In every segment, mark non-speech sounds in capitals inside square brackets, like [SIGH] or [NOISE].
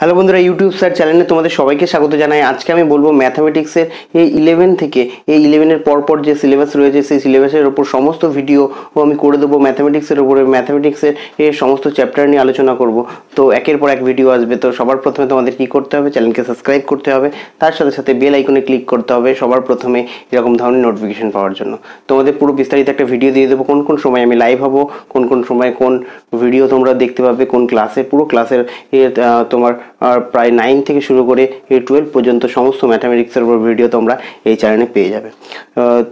hello বন্ধুরা YouTube sir চ্যানেলে তোমাদের সবাইকে স্বাগত জানাই আজকে আমি বলবো ম্যাথামেটিক্সের এই ইলেভেন থেকে এই ইলেভেনের পরপর যে সিলেবাস রয়েছে সেই সিলেবাসের ওপর সমস্ত ভিডিও আমি করে দেবো ম্যাথামেটিক্সের ওপরে ম্যাথামেটিক্সের এই সমস্ত চ্যাপ্টার নিয়ে আলোচনা করব তো একের পর এক ভিডিও আসবে তো সবার প্রথমে তোমাদের কি করতে হবে চ্যানেলকে সাবস্ক্রাইব করতে হবে তার সাথে সাথে বেল আইকনে ক্লিক করতে হবে সবার প্রথমে এরকম ধরনের নোটিফিকেশন পাওয়ার জন্য তোমাদের পুরো বিস্তারিত একটা ভিডিও দিয়ে দেবো কোন কোন সময় আমি লাইভ হবো কোন কোন সময় কোন ভিডিও তোমরা দেখতে পাবে কোন ক্লাসে পুরো ক্লাসের তোমার প্রায় নাইন থেকে শুরু করে টুয়েলভ পর্যন্ত সমস্ত ম্যাথামেটিক্সের উপর ভিডিও তোমরা এই চ্যানেলে পেয়ে যাবে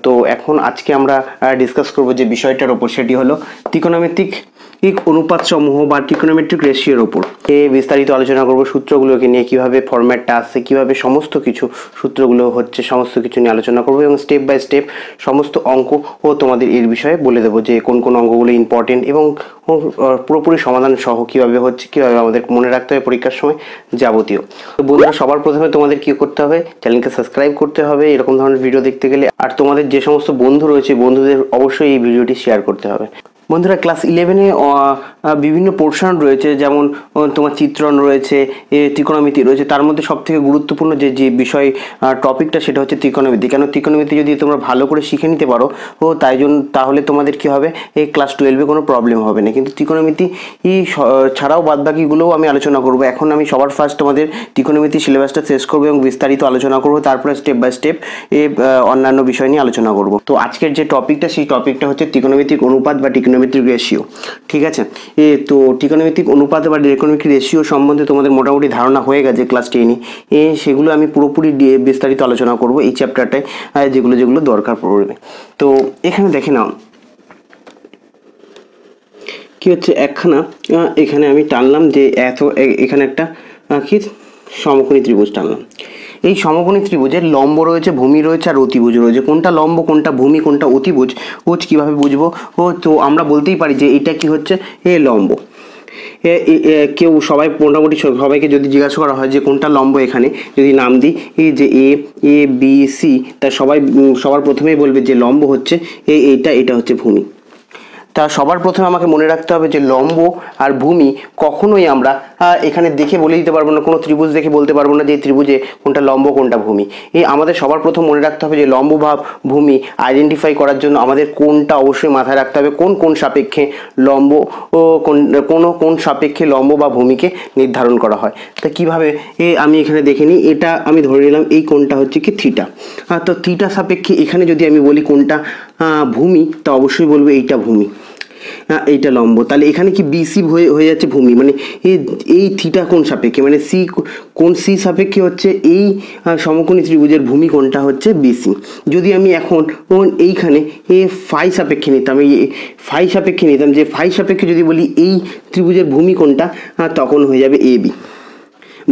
তো এখন আজকে আমরা ডিসকাস করব যে বিষয়টার ওপর সেটি হলো ত্রিকোণমিতিক ঠিক অনুপাত সমূহ বা ট্রিকোনোমেট্রিক রেশিওর ওপর এ বিস্তারিত আলোচনা করব সূত্রগুলোকে নিয়ে কিভাবে ফরম্যাটটা আসছে কিভাবে সমস্ত কিছু সূত্রগুলো হচ্ছে সমস্ত কিছু নিয়ে আলোচনা করব এবং স্টেপ বাই স্টেপ সমস্ত অঙ্ক ও তোমাদের এর বিষয়ে বলে দেবো যে কোন কোন অঙ্কগুলো ইম্পর্টেন্ট এবং পুরোপুরি সমাধান সহ কীভাবে হচ্ছে কীভাবে আমাদের মনে রাখতে হবে পরীক্ষার সময় যাবতীয় তো বন্ধুরা সবার প্রথমে তোমাদের কী করতে হবে চ্যানেলকে সাবস্ক্রাইব করতে হবে এরকম ধরনের ভিডিও দেখতে গেলে আর তোমাদের যে সমস্ত বন্ধু রয়েছে বন্ধুদের অবশ্যই এই ভিডিওটি শেয়ার করতে হবে বন্ধুরা ক্লাস ইলেভেনে বিভিন্ন পোর্শন রয়েছে যেমন তোমার চিত্রণ রয়েছে ত্রিকোণমিতি রয়েছে তার মধ্যে সবথেকে গুরুত্বপূর্ণ যে যে বিষয় টপিকটা সেটা হচ্ছে ত্রিকোণমিতি কেন ত্রিকোণমিতি যদি তোমরা ভালো করে শিখে নিতে পারো ও তাই জন্য তাহলে তোমাদের কি হবে এই ক্লাস টুয়েলভে কোনো প্রবলেম হবে না কিন্তু ত্রিকোণমিতি ছাড়াও বাদবাকিগুলোও আমি আলোচনা করব এখন আমি সবার ফার্স্ট তোমাদের ত্রিকোণমিতি সিলেবাসটা শেষ করবো এবং বিস্তারিত আলোচনা করব তারপরে স্টেপ বাই স্টেপ এ অন্যান্য বিষয় নিয়ে আলোচনা করব তো আজকের যে টপিকটা সেই টপিকটা হচ্ছে ত্রিকোণমিতিক অনুপাত বা ট্রিকোনোমেট্রিক রেশিও ঠিক আছে এ তো ট্রিকোনোমেট্রিক অনুপাত বা ট্রিকোনোমেট্রিক রেশিও সম্বন্ধে তোমাদের মোটামুটি ধারণা হয়ে গেছে ক্লাস টেনে এ সেগুলো আমি পুরোপুরি বিস্তারিত আলোচনা করব এই চ্যাপ্টারটায় যেগুলো যেগুলো দরকার পড়বে তো এখানে দেখে নাও কি হচ্ছে একখানা এখানে আমি টানলাম যে এত এখানে একটা কি সমকোণী ত্রিভুজ টানলাম এই সমকোণী ত্রিভুজের লম্ব রয়েছে ভূমি রয়েছে আর অতিভুজ রয়েছে কোনটা লম্ব কোনটা ভূমি কোনটা অতিভুজ কোচ কীভাবে বুঝবো ও তো আমরা বলতেই পারি যে এটা কি হচ্ছে এ লম্ব কেউ সবাই মোটামুটি সবাইকে যদি জিজ্ঞাসা করা হয় যে কোনটা লম্ব এখানে যদি নাম দিই যে এ এ বি সি তা সবাই সবার প্রথমেই বলবে যে লম্ব হচ্ছে এ এইটা এটা হচ্ছে ভূমি তা সবার প্রথমে আমাকে মনে রাখতে হবে যে লম্ব আর ভূমি কখনোই আমরা এখানে দেখে বলে দিতে পারবো না কোনো ত্রিভুজ দেখে বলতে পারবো না যে ত্রিভুজে কোনটা লম্ব কোনটা ভূমি এই আমাদের সবার প্রথম মনে রাখতে হবে যে লম্ব ভাব ভূমি আইডেন্টিফাই করার জন্য আমাদের কোনটা অবশ্যই মাথায় রাখতে হবে কোন কোন সাপেক্ষে লম্ব কোন কোনো কোন সাপেক্ষে লম্ব বা ভূমিকে নির্ধারণ করা হয় তা কিভাবে এ আমি এখানে দেখে নিই এটা আমি ধরে নিলাম এই কোনটা হচ্ছে কি থিটা তো থিটা সাপেক্ষে এখানে যদি আমি বলি কোনটা ভূমি তা অবশ্যই বলবো এইটা ভূমি হ্যাঁ, এইটা লম্ব তাহলে এখানে কি বিসি হয়ে হয়ে যাচ্ছে ভূমি মানে এই থিটা কোন সাপেক্ষে মানে সি কোন সি সাপেক্ষে হচ্ছে এই সমকোণী ত্রিভুজের ভূমি কোনটা হচ্ছে বিসি যদি আমি এখন এইখানে এ ফাই সাপেক্ষে নিতাম এই ফাই সাপেক্ষে নিতাম যে ফাই সাপেক্ষে যদি বলি এই ত্রিভুজের ভূমি কোনটা তখন হয়ে যাবে এ বি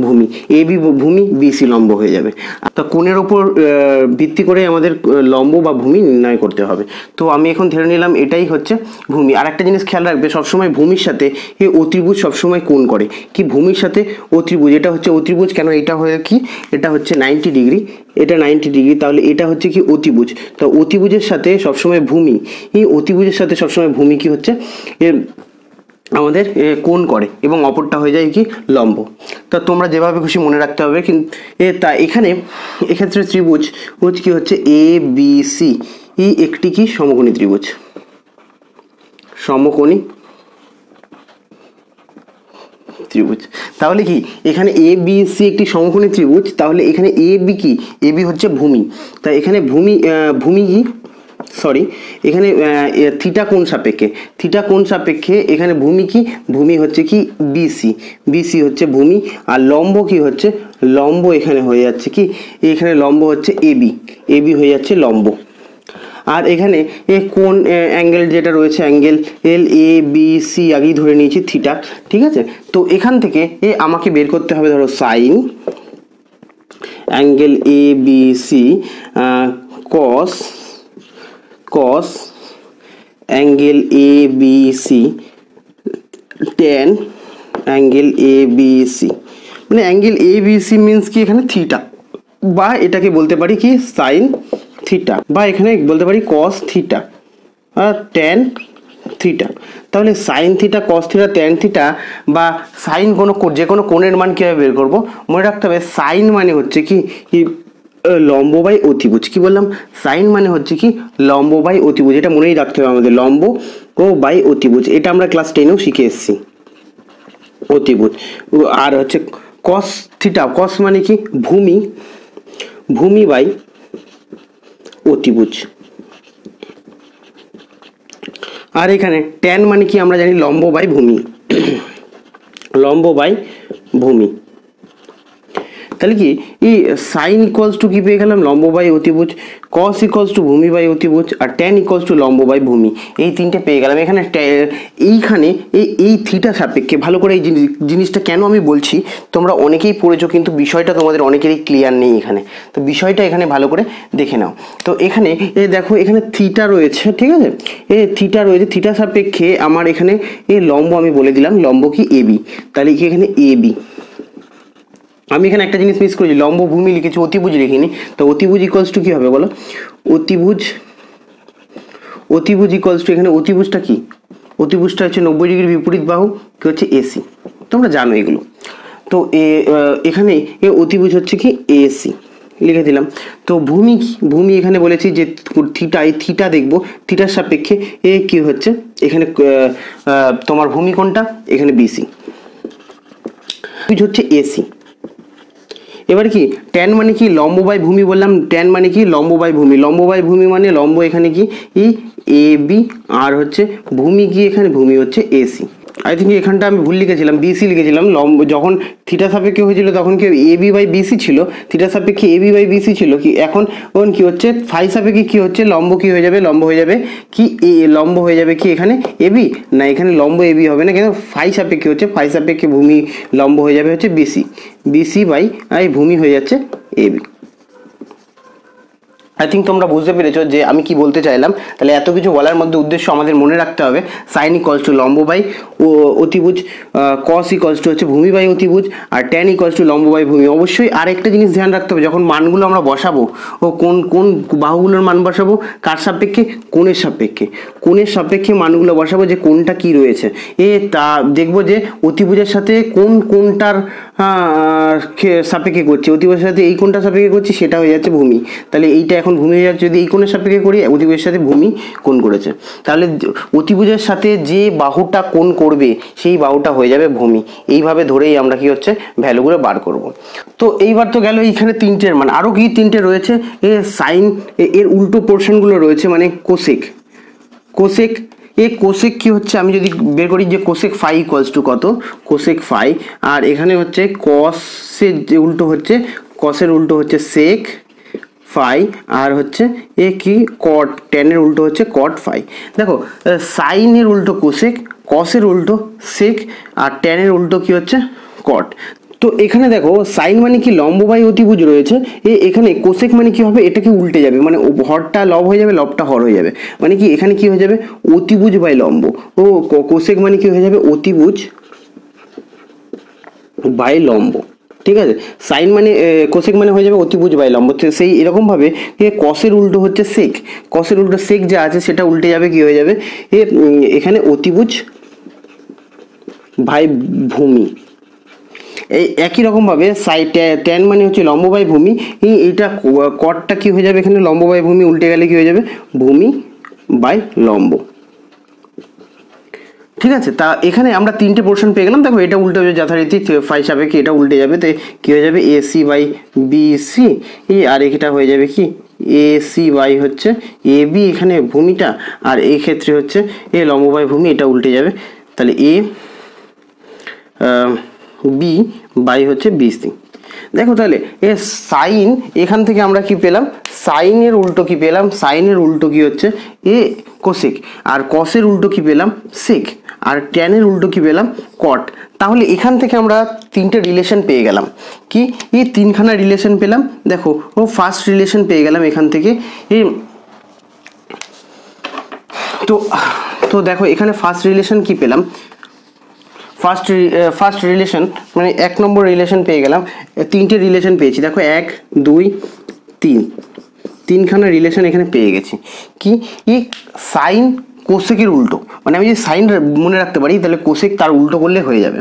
ভূমি এ বি ভূমি বিসি লম্ব হয়ে যাবে তা কোণের ওপর ভিত্তি করে আমাদের লম্ব বা ভূমি নির্ণয় করতে হবে তো আমি এখন ধরে নিলাম এটাই হচ্ছে ভূমি আর একটা জিনিস খেয়াল রাখবে সবসময় ভূমির সাথে এ অতিভুজ সবসময় কোণ করে কি ভূমির সাথে অতিভুজ এটা হচ্ছে অতিভুজ কেন এটা হয়ে কি এটা হচ্ছে নাইনটি ডিগ্রি এটা নাইনটি ডিগ্রি তাহলে এটা হচ্ছে কি অতিভুজ তা অতিভুজের সাথে সবসময় ভূমি এই অতিভুজের সাথে সবসময় ভূমি কি হচ্ছে এর আমাদের কোণ করে এবং অপরটা হয়ে যায় কি লম্ব তা তোমরা যেভাবে খুশি মনে রাখতে হবে কিন্তু তা এখানে এক্ষেত্রে ত্রিভুজ উজ কি হচ্ছে এ বি সি ই একটি কি সমকোণী ত্রিভুজ সমকোণী ত্রিভুজ তাহলে কি এখানে এ বি সি একটি সমকোণী ত্রিভুজ তাহলে এখানে এ বি কি এ বি হচ্ছে ভূমি তা এখানে ভূমি ভূমি কি সরি এখানে থিটা কোন সাপেক্ষে থিটা কোন সাপেক্ষে এখানে ভূমি কি ভূমি হচ্ছে কি বিসি বিসি হচ্ছে ভূমি আর লম্ব কি হচ্ছে লম্ব এখানে হয়ে যাচ্ছে কি এখানে লম্ব হচ্ছে এবি এবি হয়ে যাচ্ছে লম্ব আর এখানে এ কোন অ্যাঙ্গেল যেটা রয়েছে angle L A B C আগেই ধরে নিয়েছি থিটা ঠিক আছে তো এখান থেকে এ আমাকে বের করতে হবে ধরো sine angle A B C cos cos angle ABC tan angle ABC মানে অ্যাঙ্গেল ABC মিন্স কি এখানে থিটা বা এটাকে বলতে পারি কি সাইন থিটা বা এখানে বলতে পারি কস থিটা আর টেন থিটা তাহলে sine theta cos theta tan theta বা সাইন কোনো যে কোনো কোণের মান কীভাবে বের করবো মনে রাখতে হবে সাইন মানে হচ্ছে কি লম্ব বাই অতিভুজ কি বললাম সাইন মানে হচ্ছে কি লম্ব বাই অতিভুজ এটা মনেই রাখতে হবে আমাদের লম্ব ও বাই অতিভুজ এটা আমরা ক্লাস টেনেও শিখে এসেছি অতিভুজ আর হচ্ছে কস থিটা কস মানে কি ভূমি ভূমি বাই অতিভুজ আর এখানে ট্যান মানে কি আমরা জানি লম্ব বাই ভূমি লম্ব বাই ভূমি তাহলে কি এই সাইন ইকলস টু কী পেয়ে গেলাম লম্ব বাই অতিভুজ কস ইকলস টু ভূমি বাই অতিভুজ আর ট্যান ইকোয়ালস টু লম্ব বাই ভূমি এই তিনটে পেয়ে গেলাম এখানে এইখানে এই এই থিটা সাপেক্ষে ভালো করে এই জিনিসটা কেন আমি বলছি তোমরা অনেকেই পড়েছো কিন্তু বিষয়টা তোমাদের অনেকেরই ক্লিয়ার নেই এখানে তো বিষয়টা এখানে ভালো করে দেখে নাও তো এখানে এ দেখো এখানে থিটা রয়েছে ঠিক আছে এ থিটা রয়েছে থিটা সাপেক্ষে আমার এখানে এ লম্ব আমি বলে দিলাম লম্ব কি এবি তাহলে কি এখানে এবি আমি এখানে একটা জিনিস মিস করেছি লম্বভূমি লিখেছি অতিভুজ লিখিনি তো অতিভুজ ইকলস টু কী হবে বলো অতিভুজ অতিভুজ ইকলস টু এখানে অতিভুজটা কি অতিভুজটা হচ্ছে নব্বই ডিগ্রি বিপরীত বাহু কি হচ্ছে এসি তোমরা জানো এগুলো তো এখানে এ অতিভুজ হচ্ছে কি এসি লিখে দিলাম তো ভূমি ভূমি এখানে বলেছি যে থিটা এই থিটা দেখবো থিটার সাপেক্ষে এ কি হচ্ছে এখানে তোমার ভূমি কোনটা এখানে বিসি হচ্ছে এসি এবার কি ট্যান মানে কি লম্ব বাই ভূমি বললাম ট্যান মানে কি লম্ব বাই ভূমি লম্ব বাই ভূমি মানে লম্ব এখানে কি ই এ বি আর হচ্ছে ভূমি কি এখানে ভূমি হচ্ছে এসি আই থিঙ্ক এখানটা আমি ভুল লিখেছিলাম বিসি লিখেছিলাম লম্ব যখন থিটা সাপেক্ষে হয়েছিল তখন কি এ বি বাই বিসি ছিল থিটা সাপেক্ষে এ বি বাই বিসি ছিল কি এখন ওন কি হচ্ছে ফাই সাপেক্ষে কি হচ্ছে লম্ব কি হয়ে যাবে লম্ব হয়ে যাবে কি এ লম্ব হয়ে যাবে কি এখানে এ বি না এখানে লম্ব এ বি হবে না কিন্তু ফাই সাপেক্ষে হচ্ছে ফাই সাপেক্ষে ভূমি লম্ব হয়ে যাবে হচ্ছে বিসি বিসি বাই ভূমি হয়ে যাচ্ছে এ বি আই থিঙ্ক তোমরা বুঝতে পেরেছো যে আমি কি বলতে চাইলাম তাহলে এত কিছু বলার মধ্যে উদ্দেশ্য আমাদের মনে রাখতে হবে সাইন ইকলস টু লম্ব ও অতিভুজ কস ইকলস টু হচ্ছে ভূমিবাই অতিভুজ আর ট্যান ইকলস টু লম্ব ভূমি অবশ্যই আরেকটা জিনিস ধ্যান রাখতে হবে যখন মানগুলো আমরা বসাবো ও কোন কোন বাহুগুলোর মান বসাবো কার সাপেক্ষে কোণের সাপেক্ষে কোণের সাপেক্ষে মানগুলো বসাবো যে কোনটা কি রয়েছে এ তা দেখবো যে অতিভুজের সাথে কোন কোনটার সাপেক্ষে করছে অতিভুজের সাথে এই কোনটা সাপেক্ষে করছে সেটা হয়ে যাচ্ছে ভূমি তাহলে এইটা এখন এখন ভূমি হয়ে যাচ্ছে যদি এই কোণের সাপেক্ষে করি অতিভুজের সাথে ভূমি কোণ করেছে তাহলে অতিভুজের সাথে যে বাহুটা কোণ করবে সেই বাহুটা হয়ে যাবে ভূমি এইভাবে ধরেই আমরা কি হচ্ছে ভ্যালুগুলো বার করব তো এইবার তো গেল এইখানে তিনটের মান আরও কি তিনটে রয়েছে এ সাইন এর উল্টো পোর্শনগুলো রয়েছে মানে কোশেক কোশেক এ কোশেক কি হচ্ছে আমি যদি বের করি যে কোশেক ফাই ইকোয়ালস টু কত কোশেক ফাই আর এখানে হচ্ছে কসের যে উল্টো হচ্ছে কসের উল্টো হচ্ছে সেক ফাই আর হচ্ছে এ কি কট টেনের উল্টো হচ্ছে কট ফাই দেখো সাইনের উল্টো কোশেক কসের উল্টো সেক আর টেনের উল্টো কি হচ্ছে কট তো এখানে দেখো সাইন মানে কি লম্ববাহী অতিভুজ রয়েছে এ এখানে কোশেক মানে কি হবে এটাকে উল্টে যাবে মানে হরটা লব হয়ে যাবে লবটা হর হয়ে যাবে মানে কি এখানে কি হয়ে যাবে অতিভুজ বাই লম্ব ও কোশেক মানে কি হয়ে যাবে অতিভুজ বাই লম্ব ঠিক আছে সাইন মানে কোশেক মানে হয়ে যাবে অতিভুজ বাই লম্ব সেই এরকমভাবে যে কষের উল্টো হচ্ছে শেখ কষের উল্টো শেখ যা আছে সেটা উল্টে যাবে কি হয়ে যাবে এ এখানে অতিভুজ ভাই ভূমি এই একই রকমভাবে সাই ট্যান মানে হচ্ছে লম্ববায় ভূমি এইটা কটটা কি হয়ে যাবে এখানে লম্ববায় ভূমি উল্টে গেলে কি হয়ে যাবে ভূমি বাই লম্ব ঠিক আছে তা এখানে আমরা তিনটে পোর্শন পেয়ে গেলাম দেখো এটা উল্টে যাবে যথারীতি ফাই সাপেক্ষে এটা উল্টে যাবে তো কী হয়ে যাবে A C by B C আর এটা হয়ে যাবে কি এ সি বাই হচ্ছে এ বি এখানে ভূমিটা আর এই ক্ষেত্রে হচ্ছে এ লম্ব বাই ভূমি এটা উল্টে যাবে তাহলে এ বি বাই হচ্ছে বি সি দেখো তাহলে এ সাইন এখান থেকে আমরা কি পেলাম সাইনের উল্টো কি পেলাম সাইনের উল্টো কি হচ্ছে এ কোশেক আর কসের উল্টো কি পেলাম শেখ আর ট্যানের উল্টো কি পেলাম কট তাহলে এখান থেকে আমরা তিনটে রিলেশন পেয়ে গেলাম কি এই তিনখানা রিলেশন পেলাম দেখো ও ফার্স্ট রিলেশন পেয়ে গেলাম এখান থেকে এই তো তো দেখো এখানে ফার্স্ট রিলেশন কি পেলাম ফার্স্ট ফার্স্ট রিলেশন মানে এক নম্বর রিলেশন পেয়ে গেলাম তিনটে রিলেশন পেয়েছি দেখো এক দুই তিন তিনখানা রিলেশন এখানে পেয়ে গেছি কি ই সাইন কোশেকের উল্টো মানে আমি যদি সাইন মনে রাখতে পারি তাহলে কোশেক তার উল্টো করলে হয়ে যাবে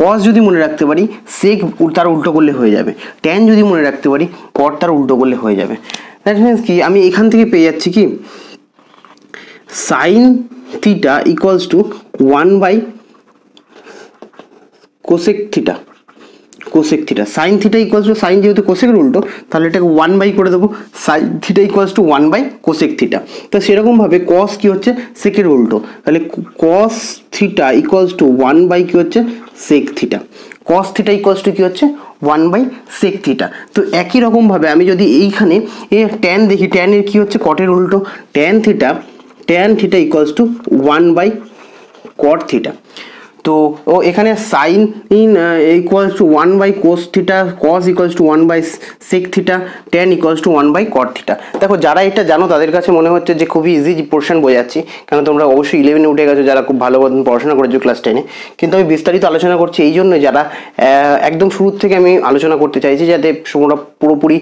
কস যদি মনে রাখতে পারি সেক তার উল্টো করলে হয়ে যাবে ট্যান যদি মনে রাখতে পারি কর তার উল্টো করলে হয়ে যাবে দ্যাট মিনস কি আমি এখান থেকে পেয়ে যাচ্ছি কি sine theta equals to one by cosec theta cosec theta sine theta equals to sine যেহেতু কোসেকের উল্টো তাহলে এটাকে ওয়ান বাই করে দেবো sine theta equals to one by cosec theta তো সেরকমভাবে কস কী হচ্ছে সেকের উল্টো তাহলে cos theta equals to one by কী হচ্ছে sec theta cos theta equals to কী হচ্ছে ওয়ান বাই সেক থিটা তো একই রকমভাবে আমি যদি এইখানে এ ট্যান দেখি ট্যানের কী হচ্ছে কটের উল্টো tan theta tan theta equals to one by cot theta তো ও এখানে sine in equals to one by cos theta cos equals to one by sec theta tan equals to one by cot theta দেখো যারা এটা জানো তাদের কাছে মনে হচ্ছে যে খুবই ইজি পোর্শন বোঝাচ্ছি কেন তোমরা অবশ্যই ইলেভেনে উঠে গেছো যারা খুব ভালো পড়াশোনা করেছো ক্লাস টেনে কিন্তু আমি বিস্তারিত আলোচনা করছি এই জন্য যারা একদম শুরুর থেকে আমি আলোচনা করতে চাইছি যাতে তোমরা পুরোপুরি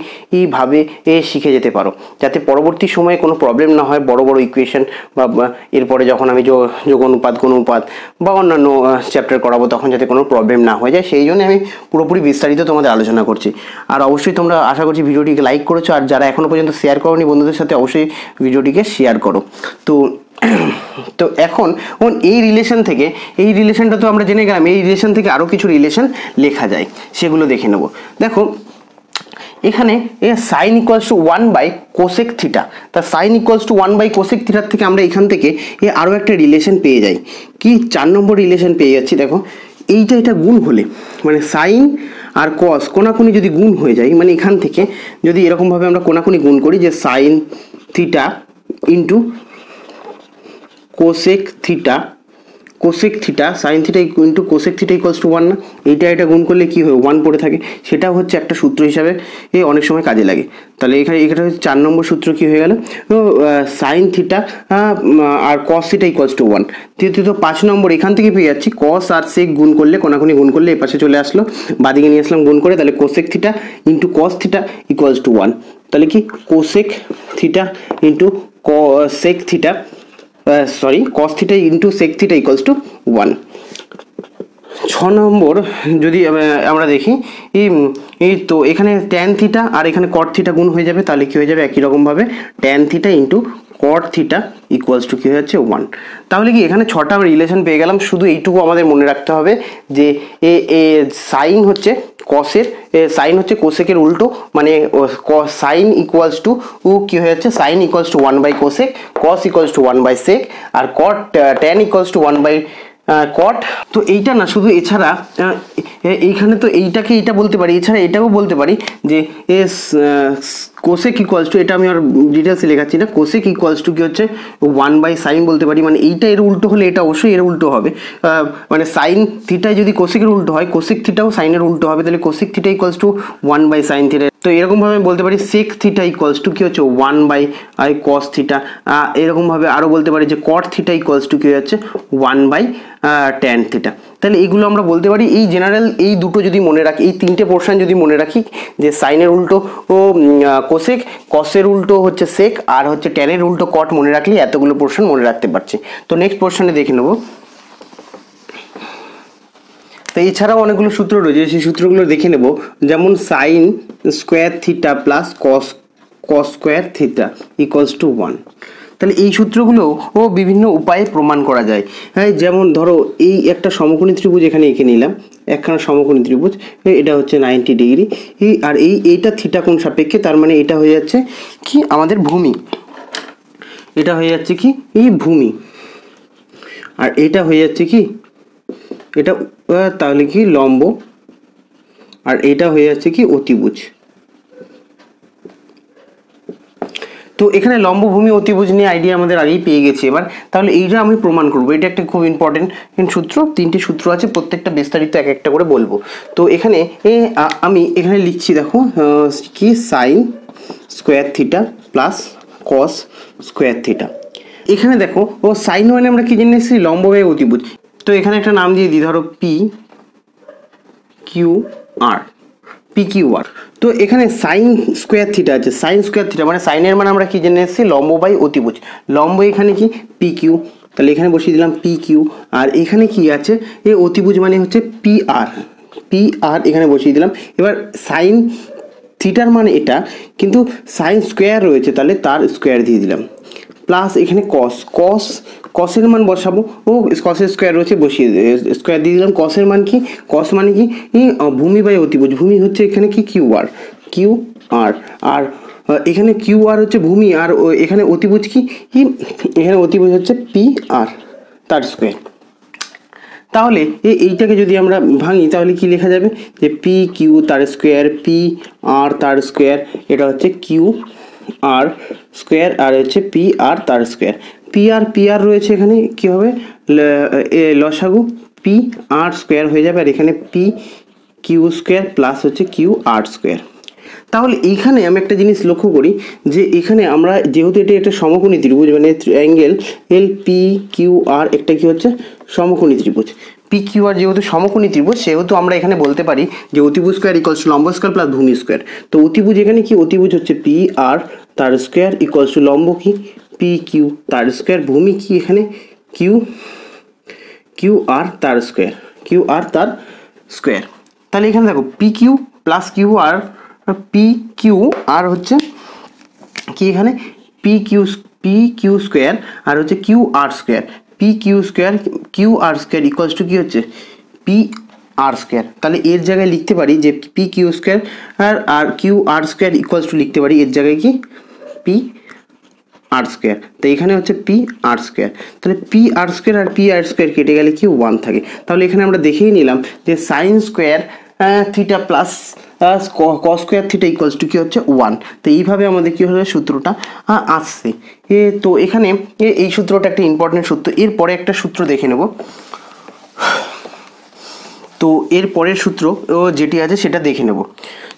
ভাবে এ শিখে যেতে পারো যাতে পরবর্তী সময়ে কোনো প্রবলেম না হয় বড় বড় ইকুয়েশন বা এরপরে যখন আমি যোগ অনুপাত কোনো অনুপাত বা অন্যান্য চ্যাপ্টার করাবো তখন যাতে কোনো প্রবলেম না হয়ে যায় সেই জন্য আমি পুরোপুরি বিস্তারিত তোমাদের আলোচনা করছি আর অবশ্যই তোমরা আশা করছি ভিডিওটিকে লাইক করেছো আর যারা এখনও পর্যন্ত শেয়ার করোনি বন্ধুদের সাথে অবশ্যই ভিডিওটিকে শেয়ার করো তো [CLEARS THROAT] তো এখন এই রিলেশন থেকে এই রিলেশনটা তো আমরা জেনে গেলাম এই রিলেশন থেকে আরও কিছু রিলেশন লেখা যায় সেগুলো দেখে নেবো দেখো এখানে এ sine equals to one by cosec theta তা sine equals to one by cosec থিটার থেকে আমরা এখান থেকে এ আরও একটা রিলেশন পেয়ে যাই কি চার নম্বর রিলেশন পেয়ে যাচ্ছি দেখো এইটা এটা গুণ হলে মানে সাইন আর কস কোনাকুনি যদি গুণ হয়ে যায় মানে এখান থেকে যদি এরকমভাবে আমরা কোনাকুনি গুণ করি যে sine theta into cosec theta cosec theta sine theta into cosec theta equals to one না এইটা এটা গুণ করলে কী হয় ওয়ান পড়ে থাকে সেটাও হচ্ছে একটা সূত্র হিসাবে এ অনেক সময় কাজে লাগে তাহলে এখানে এখানে হচ্ছে চার নম্বর সূত্র কী হয়ে গেল সাইন থিটা আর cos theta equals to one তৃতীয়ত পাঁচ নম্বর এখান থেকে পেয়ে যাচ্ছি কস আর সেক গুণ করলে কোনাকুনি গুণ করলে এ পাশে চলে আসলো বাদিকে নিয়ে আসলাম গুণ করে তাহলে cosec theta into cos theta equals to one তাহলে কি cosec theta into sec theta sorry cos theta into sec theta equals to one ছ নম্বর যদি আমরা দেখি এই তো এখানে ট্যান থিটা আর এখানে কট থিটা গুণ হয়ে যাবে তাহলে কী হয়ে যাবে একই রকমভাবে tan theta into cot theta equals to কী হয়ে যাচ্ছে ওয়ান তাহলে কি এখানে ছটা রিলেশন পেয়ে গেলাম শুধু এইটুকু আমাদের মনে রাখতে হবে যে এ এ সাইন হচ্ছে কসের সাইন হচ্ছে কোসেকের উল্টো মানে সাইন ইকুয়ালস টু উ কী হয়ে যাচ্ছে sine equals to one by cosec cos equals to one by sec আর cot tan equals to one by cot তো এইটা না শুধু এছাড়া এইখানে তো এইটাকে এইটা বলতে পারি এছাড়া এটাও বলতে পারি যে এ কোসেক ইকুয়ালস টু এটা আমি আর ডিটেলসে লেখাচ্ছি না কোসেক ইকুয়ালস টু কী হচ্ছে ওয়ান বাই সাইন বলতে পারি মানে এইটা এর উল্টো হলে এটা অবশ্যই এর উল্টো হবে মানে সাইন থিটায় যদি কোসেকের উল্টো হয় কোসেক থিটাও সাইনের উল্টো হবে তাহলে cosec theta equals to one by sine theta তো এরকমভাবে আমি বলতে পারি সেক থিটা ইকুয়ালস টু কী হচ্ছে ওয়ান বাই আই কস থিটা এরকমভাবে আরও বলতে পারি যে কট থিটা ইকুয়ালস টু কী হচ্ছে ওয়ান বাই ট্যান থিটা তাহলে এইগুলো আমরা বলতে পারি এই জেনারেল এই দুটো যদি মনে রাখি এই তিনটে পোর্শন যদি মনে রাখি যে সাইনের উল্টো ও কোসেক কসের উল্টো হচ্ছে সেক আর হচ্ছে ট্যানের উল্টো কট মনে রাখলে এতগুলো পোর্শন মনে রাখতে পারছি তো নেক্সট পোর্শনে দেখে নেব তো এছাড়াও অনেকগুলো সূত্র রয়েছে সেই সূত্রগুলো দেখে নেব যেমন sine square theta plus cos cos square theta equals to one তাহলে এই সূত্রগুলো ও বিভিন্ন উপায়ে প্রমাণ করা যায় হ্যাঁ যেমন ধরো এই একটা সমকোণী ত্রিভুজ এখানে এঁকে নিলাম একখানা সমকোণী ত্রিভুজ এটা হচ্ছে নাইনটি ডিগ্রি আর এই এইটা থিটা কোণ সাপেক্ষে তার মানে এটা হয়ে যাচ্ছে কি আমাদের ভূমি এটা হয়ে যাচ্ছে কি এই ভূমি আর এটা হয়ে যাচ্ছে কি এটা তাহলে কি লম্ব আর এটা হয়ে যাচ্ছে কি অতিভুজ তো এখানে লম্বভূমি অতিভুজ নিয়ে আইডিয়া আমাদের আগেই পেয়ে গেছি এবার তাহলে এইটা আমি প্রমাণ করবো এটা একটা খুব ইম্পর্টেন্ট সূত্র তিনটি সূত্র আছে প্রত্যেকটা বিস্তারিত এক একটা করে বলবো তো এখানে আমি এখানে লিখছি দেখো কি sine square theta plus cos square theta এখানে দেখো ও সাইন মানে আমরা কী জেনে এসেছি লম্বভাবে অতিভুজ তো এখানে একটা নাম দিয়ে দিই ধরো পি কিউ আর পিকিউআর তো এখানে সাইন স্কোয়ার থিটা আছে সাইন স্কোয়ার থিটা মানে সাইনের মানে আমরা কি জেনে এসেছি লম্ব বাই অতিভুজ লম্ব এখানে কি পিকিউ তাহলে এখানে বসিয়ে দিলাম পিকিউ আর এখানে কি আছে এ অতিভুজ মানে হচ্ছে পি আর পি আর এখানে বসিয়ে দিলাম এবার সাইন থিটার মানে এটা কিন্তু সাইন স্কোয়ার রয়েছে তাহলে তার স্কোয়ার দিয়ে দিলাম প্লাস এখানে কস কস কসের মান বসাবো ও কসের স্কোয়ার রয়েছে বসিয়ে স্কোয়ার দিয়ে দিলাম কসের মান কি কস মানে কি ভূমি বাই অতিভুজ ভূমি হচ্ছে এখানে কি কিউ আর কিউ আর আর এখানে কিউ আর হচ্ছে ভূমি আর এখানে অতিবুজ কি এখানে অতিবুজ হচ্ছে পি আর তার স্কোয়ার তাহলে এইটাকে যদি আমরা ভাঙি তাহলে কি লেখা যাবে যে পি কিউ তার স্কোয়ার পি আর তার স্কোয়ার এটা হচ্ছে কিউ আর স্কোয়ার আর হচ্ছে পি আর তার square P R P R রয়েছে এখানে কী হবে লসাগু পি আর স্কোয়ার হয়ে যাবে আর এখানে পি কিউ স্কোয়ার প্লাস হচ্ছে কিউ আর স্কোয়ার তাহলে এইখানে আমি একটা জিনিস লক্ষ্য করি যে এখানে আমরা যেহেতু এটি একটা সমকোণী ত্রিভুজ মানে angle L P Q R একটা কি হচ্ছে সমকোণী ত্রিভুজ পি কিউ আর যেহেতু সমকোণী ত্রিভুজ সেহেতু আমরা এখানে বলতে পারি যে অতিভুজ স্কোয়ার ইকলস টু লম্ব স্কোয়ার প্লাস ভূমি স্কোয়ার তো অতিভুজ এখানে কি অতিভুজ হচ্ছে পি আর তার স্কোয়ার ইকলস লম্ব কি পি কিউ তার স্কোয়ার ভূমি কি এখানে কিউ কিউ আর তার স্কোয়ার কিউ আর তার স্কোয়ার তাহলে এখানে দেখো P Q plus Q R P Q আর হচ্ছে কি এখানে P Q P Q square আর হচ্ছে Q R square P Q square Q R square equals to কী হচ্ছে পি আর স্কোয়ার তাহলে এর জায়গায় লিখতে পারি যে পি কিউ স্কোয়ার আর আর Q R square equals to লিখতে পারি এর জায়গায় কি পি আর স্কোয়ার তো এখানে হচ্ছে পি আর স্কোয়ার তাহলে পি আর স্কোয়ার আর পি আর স্কোয়ার কেটে গেলে কি ওয়ান থাকে তাহলে এখানে আমরা দেখেই নিলাম যে sine square theta plus cos square theta equals to কী হচ্ছে ওয়ান তো এইভাবে আমাদের কী হবে সূত্রটা আসছে এ তো এখানে এই সূত্রটা একটা ইম্পর্টেন্ট সূত্র এরপরে একটা সূত্র দেখে নেবো তো এর পরের সূত্র যেটি আছে সেটা দেখে নেব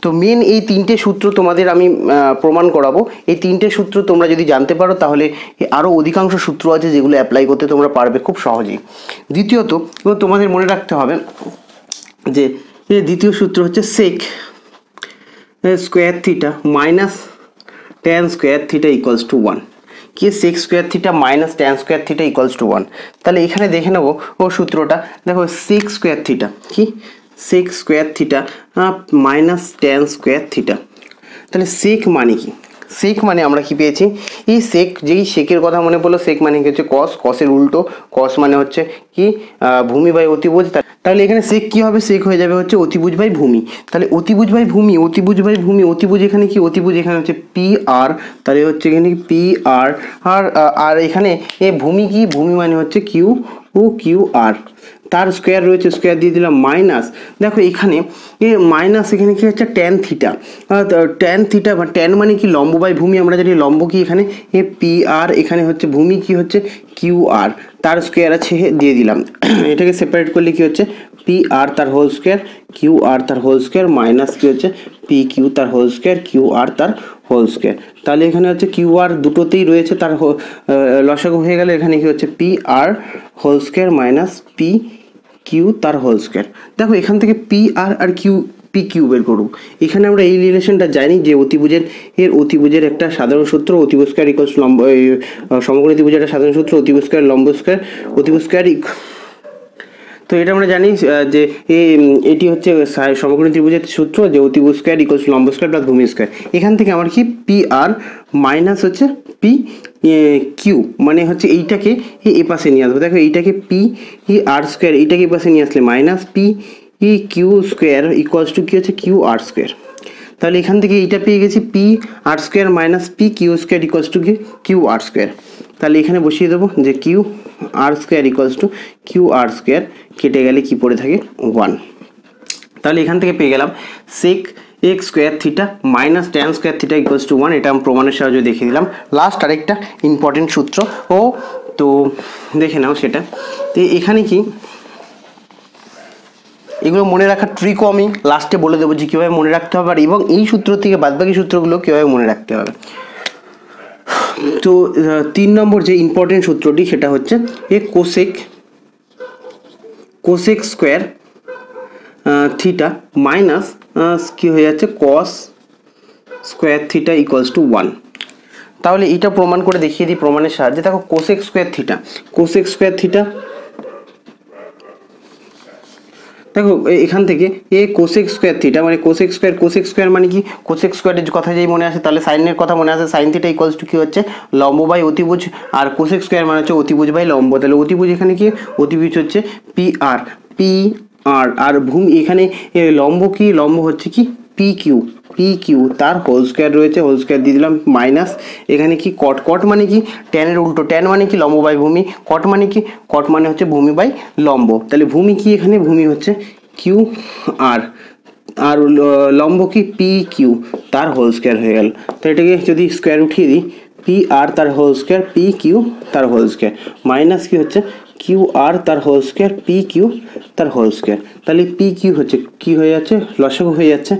তো মেন এই তিনটে সূত্র তোমাদের আমি প্রমাণ করাবো এই তিনটে সূত্র তোমরা যদি জানতে পারো তাহলে আরও অধিকাংশ সূত্র আছে যেগুলো অ্যাপ্লাই করতে তোমরা পারবে খুব সহজেই দ্বিতীয়ত তোমাদের মনে রাখতে হবে যে দ্বিতীয় সূত্র হচ্ছে sec square theta minus tan square theta equals to one কি sec square theta minus tan square theta equals to one তাহলে এখানে দেখে নেবো ও সূত্রটা দেখো সিক্স স্কোয়ার থিটা কি sec square theta minus tan square theta তাহলে সিক মানে কি শেখ মানে আমরা কি পেয়েছি এই শেখ যেই শেখের কথা মনে পড়লো শেখ মানে কি হচ্ছে কস কসের উল্টো কস মানে হচ্ছে কি ভূমি ভাই অতিভুজ তাহলে এখানে শেখ কি হবে শেখ হয়ে যাবে হচ্ছে অতিভুজ ভাই ভূমি তাহলে অতিভুজ ভাই ভূমি অতিভুজ ভাই ভূমি অতিভুজ এখানে কি অতিভুজ এখানে হচ্ছে পি আর তাহলে হচ্ছে এখানে পি আর আর আর এখানে এ ভূমি কি ভূমি মানে হচ্ছে কিউ ও কিউ আর তার স্কোয়ার রয়েছে স্কোয়ার দিয়ে দিলাম মাইনাস দেখো এখানে মাইনাস এখানে কী হচ্ছে ট্যান থিটা ট্যান থিটা বা ট্যান মানে কি লম্ব বাই ভূমি আমরা জানি লম্ব কি এখানে এ পি আর এখানে হচ্ছে ভূমি কি হচ্ছে কিউ আর তার স্কোয়ার আছে দিয়ে দিলাম [CLEARS THROAT] এটাকে সেপারেট করলে কি হচ্ছে পি আর তার হোল স্কোয়ার কিউ আর তার হোল স্কোয়ার মাইনাস কি হচ্ছে পি কিউ তার হোল স্কোয়ার কিউ আর তার হোল স্কোয়ার তাহলে এখানে হচ্ছে কিউ আর দুটোতেই রয়েছে তার লসাগু হয়ে গেলে এখানে কি হচ্ছে P R whole square minus P Q তার হোল স্কোয়ার দেখো এখান থেকে পি আর আর কিউ পি কিউ বের করুক এখানে আমরা এই রিলেশনটা জানি যে অতিভুজের এর অতিভুজের একটা সাধারণ সূত্র অতিভুজ স্কোয়ার ইকলস লম্ব সমগ্র অতিভুজের একটা সাধারণ সূত্র অতিভুজ স্কোয়ার লম্ব স্কোয়ার অতিভুজ স্কোয়ার তো এটা আমরা জানি যে এটি হচ্ছে সমগ্র ত্রিভুজের সূত্র যে অতিভু স্কোয়ার ইকোস লম্ব স্কোয়ার প্লাস ভূমি স্কোয়ার এখান থেকে আমার কি পি আর মাইনাস হচ্ছে পি কিউ মানে হচ্ছে এইটাকে এ পাশে নিয়ে আসবো দেখো এইটাকে পি ই আর স্কোয়ার এইটাকে এ পাশে নিয়ে আসলে মাইনাস পি ই কিউ স্কোয়ার ইকুয়ালস টু কি হচ্ছে কিউ আর স্কোয়ার তাহলে এখান থেকে এইটা পেয়ে গেছি P R square minus P Q square equals to কি কিউ আর স্কোয়ার তাহলে এখানে বসিয়ে দেবো যে Q R square equals to Q R square কেটে গেলে কি পড়ে থাকে ওয়ান তাহলে এখান থেকে পেয়ে গেলাম sec x square theta minus tan square theta equals to one এটা আমি প্রমাণের সাহায্যে দেখিয়ে দিলাম লাস্ট আরেকটা ইম্পর্টেন্ট সূত্র ও তো দেখে নাও সেটা তো এখানে কি এগুলো মনে রাখার ট্রিকও আমি লাস্টে বলে দেবো যে কীভাবে মনে রাখতে হবে আর এবং এই সূত্র থেকে বাদবাকি সূত্রগুলো কীভাবে মনে রাখতে হবে তো তিন নম্বর যে ইম্পর্টেন্ট সূত্রটি সেটা হচ্ছে এ cosec cosec square theta minus কী হয়ে যাচ্ছে cos square theta equals to one তাহলে এটা প্রমাণ করে দেখিয়ে দিই প্রমাণের সাহায্যে দেখো cosec square theta cosec square theta দেখো এখান থেকে এ কোসেক স্কোয়ার থিটা মানে কোসেক স্কোয়ার কোসেক স্কোয়ার মানে কি কোসেক স্কোয়ারের কথা যেই মনে আসে তাহলে সাইনের কথা মনে আসে সাইন থিটা ইকলস টু কী হচ্ছে লম্ব বাই অতিভুজ আর কোসেক স্কোয়ার মানে হচ্ছে অতিভুজ বাই লম্ব তাহলে অতিভুজ এখানে কি অতিভুজ হচ্ছে পি আর পি আর আর ভূমি এখানে লম্ব কি লম্ব হচ্ছে কি পি কিউ পি কিউ তার হোল স্কোয়ার রয়েছে হোল স্কোয়ার দিয়ে দিলাম মাইনাস এখানে কি কট কট মানে কি ট্যানের উল্টো ট্যান মানে কি লম্ব বাই ভূমি কট মানে কি কট মানে হচ্ছে ভূমি বাই লম্ব তাহলে ভূমি কি এখানে ভূমি হচ্ছে কিউ আর আর লম্ব কি পি কিউ তার হোল স্কোয়ার হয়ে গেল তো এটাকে যদি স্কোয়ার উঠিয়ে দিই পি আর তার হোল স্কোয়ার পি কিউ তার হোল স্কোয়ার মাইনাস কি হচ্ছে কিউ আর তার হোল স্কোয়ার পি কিউ তার হোল স্কোয়ার তাহলে পি কিউ হচ্ছে কি হয়ে যাচ্ছে লসক হয়ে যাচ্ছে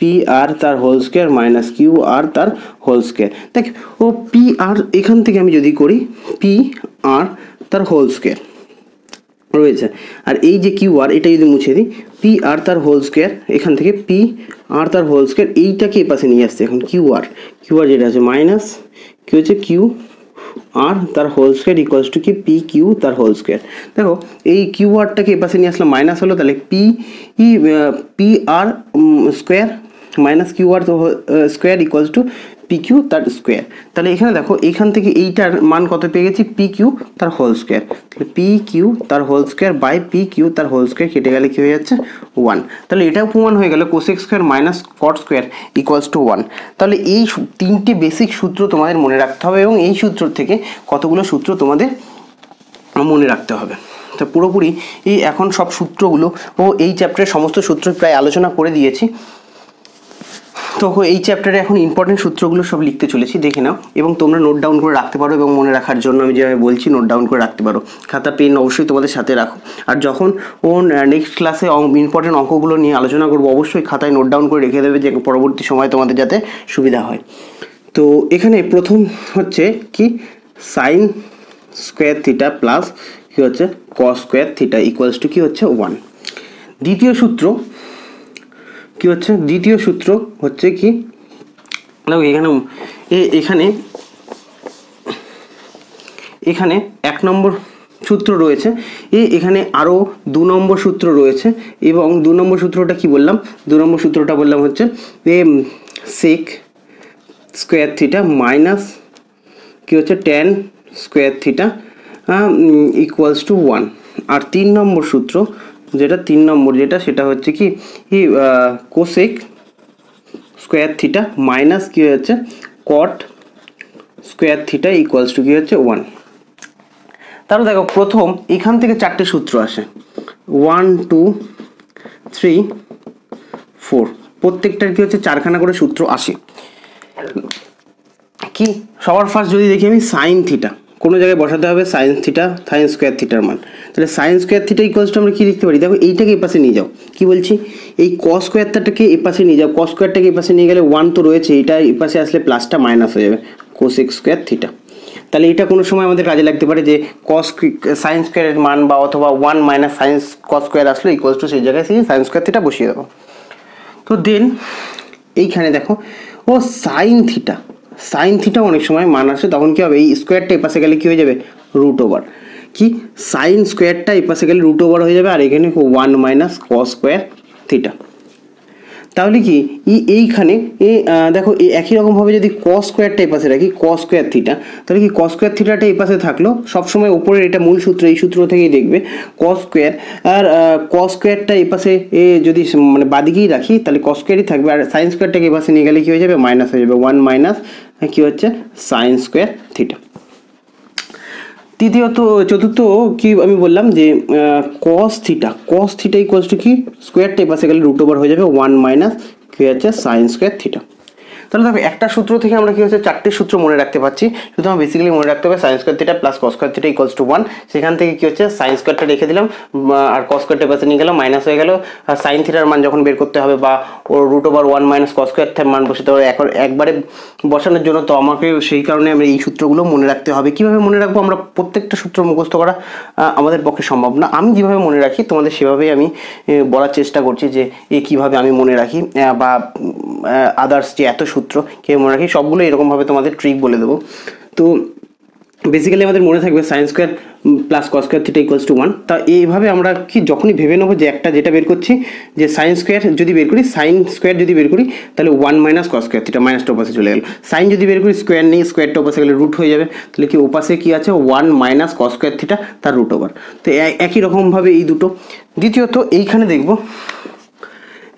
পি আর তার whole square minus Q R তার হোল স্কোয়ার দেখ ও পি আর এখান থেকে আমি যদি করি পি আর তার হোল স্কোয়ার রয়েছে আর এই যে কিউ আর এটা যদি মুছে দিই পি আর তার হোল স্কোয়ার এখান থেকে পি আর তার হোল স্কোয়ার এইটাকে এপাশে নিয়ে আসছে এখন কিউ আর কিউ আর যেটা আছে মাইনাস কি হচ্ছে কিউ আর তার হোল স্কোয়ার ইকুয়ালস টু কি পি কিউ তার হোল স্কোয়ার দেখো এই কিউ আরটাকে এপাশে নিয়ে আসলাম মাইনাস হলো তাহলে পি ই P R square minus Q R square equals to PQ তার স্কোয়ার তাহলে এখানে দেখো এখান থেকে এইটার মান কত পেয়ে গেছি পিকিউ তার হোল স্কোয়ার তাহলে পি তার হোল স্কোয়ার বাই পিকিউ তার হোল স্কোয়ার কেটে গেলে কী হয়ে যাচ্ছে ওয়ান তাহলে এটাও প্রমাণ হয়ে গেলো cosec square minus cot square equals to one তাহলে এই তিনটে বেসিক সূত্র তোমাদের মনে রাখতে হবে এবং এই সূত্র থেকে কতগুলো সূত্র তোমাদের মনে রাখতে হবে তো পুরোপুরি এই এখন সব সূত্রগুলো ও এই চ্যাপ্টারের সমস্ত সূত্র প্রায় আলোচনা করে দিয়েছি তো এই চ্যাপ্টারে এখন ইম্পর্টেন্ট সূত্রগুলো সব লিখতে চলেছি দেখে নাও এবং তোমরা নোট ডাউন করে রাখতে পারো এবং মনে রাখার জন্য আমি যেভাবে বলছি নোট ডাউন করে রাখতে পারো খাতা পেন অবশ্যই তোমাদের সাথে রাখো আর যখন ও নেক্সট ক্লাসে ইম্পর্টেন্ট অঙ্কগুলো নিয়ে আলোচনা করবো অবশ্যই খাতায় নোট ডাউন করে রেখে দেবে যে পরবর্তী সময় তোমাদের যাতে সুবিধা হয় তো এখানে প্রথম হচ্ছে কি সাইন স্কোয়ার থিটা প্লাস কী হচ্ছে cos square theta equals to কী হচ্ছে ওয়ান দ্বিতীয় সূত্র কি হচ্ছে দ্বিতীয় সূত্র হচ্ছে কি দেখো এখানে এখানে এখানে এক নম্বর সূত্র রয়েছে এ এখানে আরও দু নম্বর সূত্র রয়েছে এবং দু নম্বর সূত্রটা কি বললাম দু নম্বর সূত্রটা বললাম হচ্ছে এ সেক স্কোয়ার থিটা মাইনাস কী হচ্ছে tan square theta equals to one আর তিন নম্বর সূত্র যেটা তিন নম্বর যেটা সেটা হচ্ছে কি কোসেক স্কোয়ার থিটা মাইনাস কী হচ্ছে cot square theta equals to কী হচ্ছে ওয়ান তাহলে দেখো প্রথম এখান থেকে চারটে সূত্র আসে ওয়ান টু থ্রি ফোর প্রত্যেকটার কী হচ্ছে চারখানা করে সূত্র আসে কি সবার ফার্স্ট যদি দেখি আমি সাইন থিটা কোনো জায়গায় বসাতে হবে সায়েন্স থিটা সায়েন্স স্কোয়ার থিটার মান তাহলে sine square theta equals to আমরা কী লিখতে পারি দেখো এইটাকে এ পাশে নিয়ে যাও কি বলছি এই কস স্কোয়ারটাকে এ পাশে নিয়ে যাও কস স্কোয়ারটাকে এ পাশে নিয়ে গেলে ওয়ান তো রয়েছে এটা এ পাশে আসলে প্লাসটা মাইনাস হয়ে যাবে কোসেক স্কোয়ার থিটা তাহলে এটা কোনো সময় আমাদের কাজে লাগতে পারে যে কস সায়েন্স স্কোয়ারের মান বা অথবা one minus sine cos square আসলে ইকুয়ালস টু সেই জায়গায় সেই সায়েন্স স্কোয়ার থিটা বসিয়ে দেবো তো দেন এইখানে দেখো ও সাইন থিটা সাইন থিটা অনেক সময় মান আসে তখন কী হবে এই স্কোয়ারটা এপাশে গেলে কী হয়ে যাবে রুট ওভার কি সাইন স্কোয়ারটা এপাশে গেলে রুট ওভার হয়ে যাবে আর এখানে one minus cos square theta তাহলে কি এইখানে এ দেখো একই রকমভাবে যদি ক স্কোয়ারটা এই পাশে রাখি ক স্কোয়ার থিটা তাহলে কি ক স্কোয়ার থিটাটা এই পাশে থাকলো সবসময় ওপরের এটা মূল সূত্র এই সূত্র থেকেই দেখবে ক স্কোয়ার আর ক স্কোয়ারটা এই পাশে এ যদি মানে বাদিকেই রাখি তাহলে ক স্কোয়ারই থাকবে আর সাইন স্কোয়ারটাকে এই পাশে নিয়ে গেলে কী হয়ে যাবে মাইনাস হয়ে যাবে ওয়ান মাইনাস হ্যাঁ, কি হচ্ছে সাইন স্কোয়ার থিটা তৃতীয়ত চতুর্থ কি আমি বললাম যে cos theta cos theta equals to কি স্কোয়ারটা এপাশে গেলে রুট ওভার হয়ে যাবে ওয়ান মাইনাস কি হচ্ছে সাইন স্কোয়ার থিটা তাহলে দেখো একটা সূত্র থেকে আমরা কী হচ্ছে চারটে সূত্র মনে রাখতে পারছি শুধু আমার বেসিক্যালি মনে রাখতে হবে sine square theta plus cos square theta equals to one সেখান থেকে কী হচ্ছে সাইন্স স্কোয়ারটা রেখে দিলাম আর কস স্কোয়ারটা পাশে নিয়ে গেলাম মাইনাস হয়ে গেল আর সাইন থিটার মান যখন বের করতে হবে বা ওর root over one minus cos square theta মান বসে হবে এখন একবারে বসানোর জন্য তো আমাকে সেই কারণে আমরা এই সূত্রগুলো মনে রাখতে হবে কীভাবে মনে রাখবো আমরা প্রত্যেকটা সূত্র মুখস্থ করা আমাদের পক্ষে সম্ভব না আমি যেভাবে মনে রাখি তোমাদের সেভাবেই আমি বলার চেষ্টা করছি যে এ কীভাবে আমি মনে রাখি বা আদার্স যে এত সূত্র কেউ মনে রাখি সবগুলো এরকমভাবে তোমাদের ট্রিক বলে দেবো তো বেসিক্যালি আমাদের মনে থাকবে sine square plus cos square theta equals to one তা এইভাবে আমরা কি যখনই ভেবে নেবো যে একটা যেটা বের করছি যে সায়েন্স স্কোয়ার যদি বের করি সাইন স্কোয়ার যদি বের করি তাহলে one minus cos square theta minus ওপাশে চলে গেল সাইন যদি বের করি স্কোয়ার নেই স্কোয়ারটা ওপাসে গেলে রুট হয়ে যাবে তাহলে কি ওপাশে কি আছে one minus cos square theta তার রুট ওভার তো একই রকমভাবে এই দুটো দ্বিতীয়ত এইখানে দেখব